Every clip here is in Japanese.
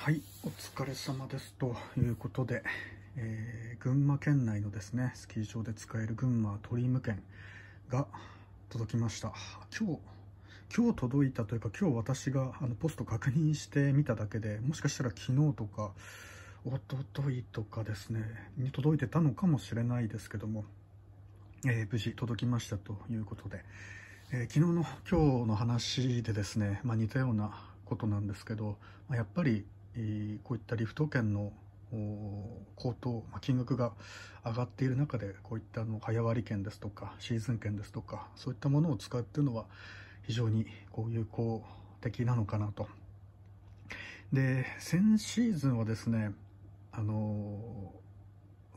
はいお疲れ様ですということで、えー、群馬県内のですねスキー場で使える群馬トーム券が届きました今日今日届いたというか今日私があのポスト確認してみただけでもしかしたら昨日とかおとといとかですねに届いてたのかもしれないですけども、えー、無事届きましたということで、えー、昨日の今日の話でですね、まあ、似たようなことなんですけど、まあ、やっぱりこういったリフト券の高騰、金額が上がっている中で、こういったの早割券ですとか、シーズン券ですとか、そういったものを使うっていうのは、非常にこう有効的なのかなと。で、先シーズンはですね、あの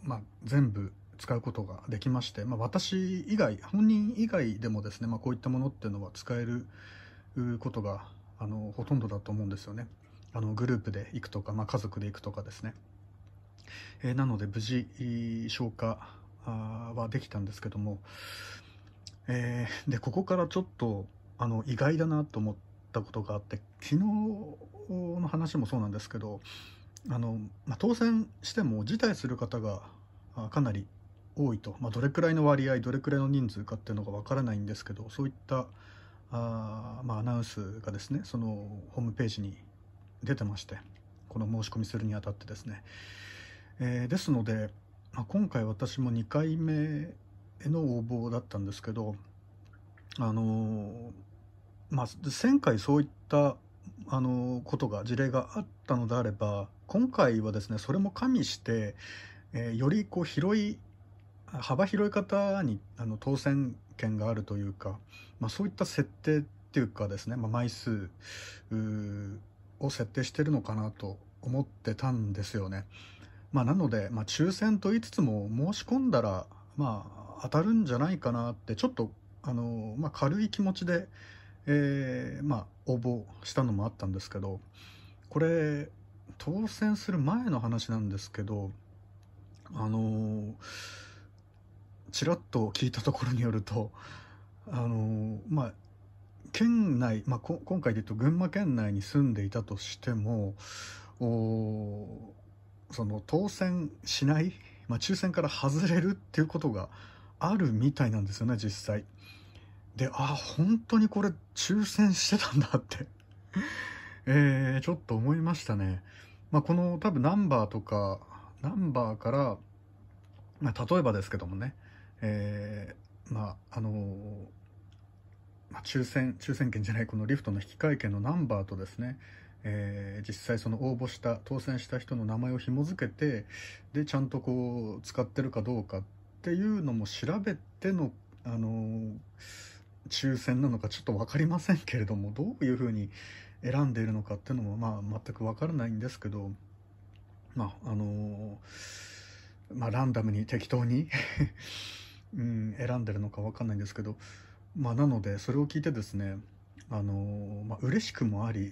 まあ、全部使うことができまして、まあ、私以外、本人以外でもですね、まあ、こういったものっていうのは使えることがあのほとんどだと思うんですよね。あのグループで行くとか、まあ、家族で行くとかですね、えー、なので無事消化はできたんですけども、えー、でここからちょっとあの意外だなと思ったことがあって昨日の話もそうなんですけどあの、まあ、当選しても辞退する方がかなり多いと、まあ、どれくらいの割合どれくらいの人数かっていうのがわからないんですけどそういったあ、まあ、アナウンスがですねそのホームページに出てましてこの申し込みするにあたってですね、えー、ですので、まあ、今回私も2回目への応募だったんですけどあのー、まあ前回そういったあのー、ことが事例があったのであれば今回はですねそれも加味して、えー、よりこう広い幅広い方にあの当選権があるというか、まあ、そういった設定っていうかですね、まあ、枚数を設定してるのかなと思ってたんですよね。まあ、なので、まあ、抽選と言いつつも申し込んだら、まあ、当たるんじゃないかなってちょっとあの、まあ、軽い気持ちで、えー、ま応募したのもあったんですけどこれ当選する前の話なんですけどあのちらっと聞いたところによるとあのまあ県内、まあ、今回で言うと群馬県内に住んでいたとしてもその当選しない、まあ、抽選から外れるっていうことがあるみたいなんですよね実際。であ本当にこれ抽選してたんだって えー、ちょっと思いましたね。まあ、この多分ナンバーとかナンバーから、まあ、例えばですけどもね、えー、まああのーまあ、抽選、抽選券じゃない、このリフトの引換券のナンバーとですね、えー、実際その応募した、当選した人の名前を紐付けて、で、ちゃんとこう、使ってるかどうかっていうのも調べての、あのー、抽選なのかちょっと分かりませんけれども、どういうふうに選んでいるのかっていうのも、まあ、全く分からないんですけど、まあ、あのー、まあ、ランダムに適当に うん、選んでるのか分かんないんですけど、まあ、なのでそれを聞いてですねあの、まあ、嬉しくもあり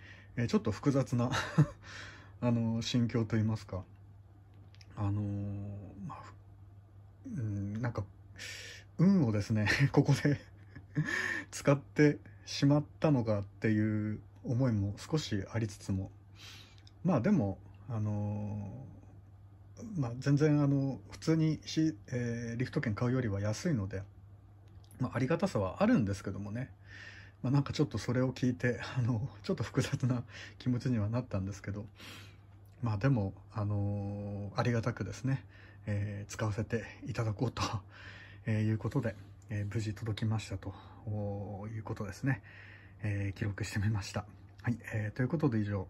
ちょっと複雑な あの心境といいますかあのまあうんなんか運をですね ここで使ってしまったのかっていう思いも少しありつつもまあでもあのまあ、全然あの普通にし、えー、リフト券買うよりは安いのでまあ、ありがたさはあるんですけどもね、まあ、なんかちょっとそれを聞いてあのちょっと複雑な気持ちにはなったんですけどまあでも、あのー、ありがたくですね、えー、使わせていただこうと、えいうことで、えー、無事届きましたということですね、え記録してみました。はい、えー、ということで以上。